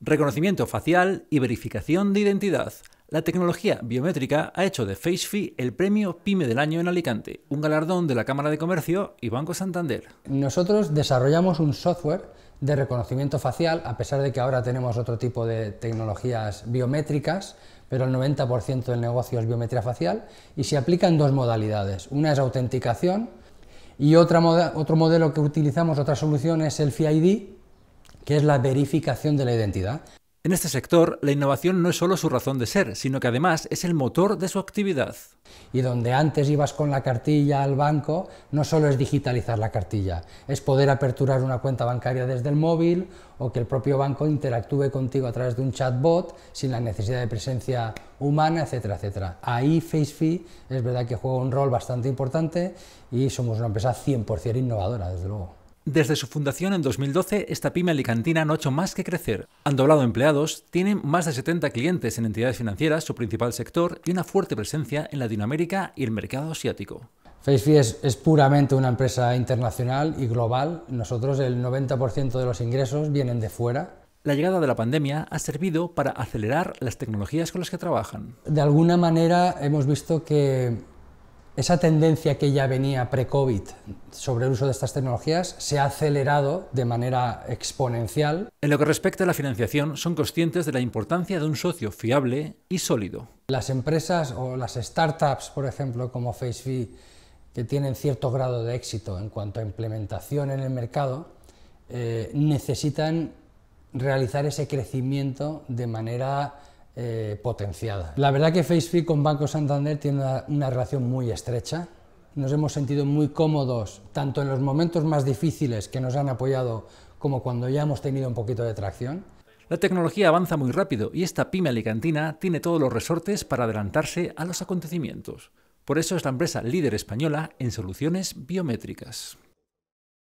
Reconocimiento facial y verificación de identidad. La tecnología biométrica ha hecho de FaceFi el premio PyME del año en Alicante, un galardón de la Cámara de Comercio y Banco Santander. Nosotros desarrollamos un software de reconocimiento facial, a pesar de que ahora tenemos otro tipo de tecnologías biométricas, pero el 90% del negocio es biometría facial y se aplica en dos modalidades. Una es autenticación y otra otro modelo que utilizamos, otra solución es el FiID, que es la verificación de la identidad. En este sector, la innovación no es solo su razón de ser, sino que además es el motor de su actividad. Y donde antes ibas con la cartilla al banco, no solo es digitalizar la cartilla, es poder aperturar una cuenta bancaria desde el móvil o que el propio banco interactúe contigo a través de un chatbot sin la necesidad de presencia humana, etcétera, etcétera. Ahí FaceFi es verdad que juega un rol bastante importante y somos una empresa 100% innovadora, desde luego. Desde su fundación en 2012, esta pyme alicantina no ha hecho más que crecer. Han doblado empleados, tienen más de 70 clientes en entidades financieras, su principal sector, y una fuerte presencia en Latinoamérica y el mercado asiático. FaceFi es, puramente una empresa internacional y global. Nosotros el 90% de los ingresos vienen de fuera. La llegada de la pandemia ha servido para acelerar las tecnologías con las que trabajan. De alguna manera hemos visto que esa tendencia que ya venía pre-COVID sobre el uso de estas tecnologías se ha acelerado de manera exponencial. En lo que respecta a la financiación, son conscientes de la importancia de un socio fiable y sólido. Las empresas o las startups, por ejemplo, como Facebook, que tienen cierto grado de éxito en cuanto a implementación en el mercado, eh, necesitan realizar ese crecimiento de manera eh, potenciada. La verdad que Facebook con Banco Santander tiene una, una relación muy estrecha. Nos hemos sentido muy cómodos, tanto en los momentos más difíciles que nos han apoyado, como cuando ya hemos tenido un poquito de tracción. La tecnología avanza muy rápido y esta pyme alicantina tiene todos los resortes para adelantarse a los acontecimientos. Por eso es la empresa líder española en soluciones biométricas.